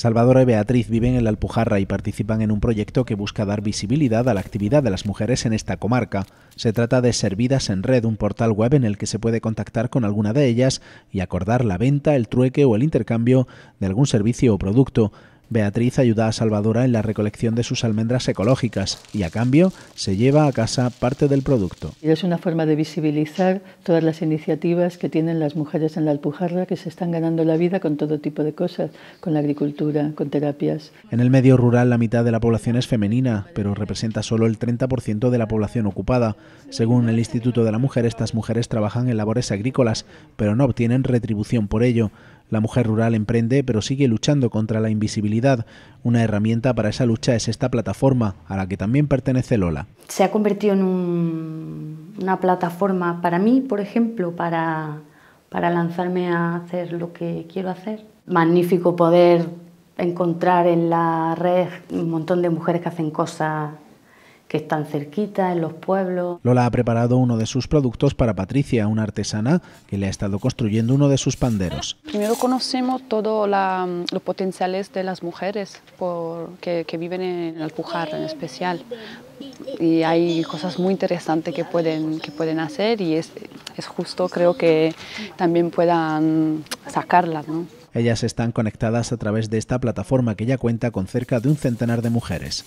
Salvadora y Beatriz viven en la Alpujarra y participan en un proyecto que busca dar visibilidad a la actividad de las mujeres en esta comarca. Se trata de Servidas en Red, un portal web en el que se puede contactar con alguna de ellas y acordar la venta, el trueque o el intercambio de algún servicio o producto. Beatriz ayuda a Salvadora en la recolección de sus almendras ecológicas y a cambio se lleva a casa parte del producto. Es una forma de visibilizar todas las iniciativas que tienen las mujeres en la Alpujarra que se están ganando la vida con todo tipo de cosas, con la agricultura, con terapias. En el medio rural la mitad de la población es femenina, pero representa solo el 30% de la población ocupada. Según el Instituto de la Mujer, estas mujeres trabajan en labores agrícolas, pero no obtienen retribución por ello. La mujer rural emprende pero sigue luchando contra la invisibilidad. Una herramienta para esa lucha es esta plataforma a la que también pertenece Lola. Se ha convertido en una plataforma para mí, por ejemplo, para, para lanzarme a hacer lo que quiero hacer. Magnífico poder encontrar en la red un montón de mujeres que hacen cosas que están cerquita en los pueblos. Lola ha preparado uno de sus productos para Patricia, una artesana que le ha estado construyendo uno de sus panderos. Primero conocemos todos los potenciales de las mujeres por, que, viven en Alpujarra en especial. Y hay cosas muy interesantes que pueden, que pueden hacer y es, es justo creo que también puedan sacarlas. ¿no? Ellas están conectadas a través de esta plataforma que ya cuenta con cerca de un centenar de mujeres.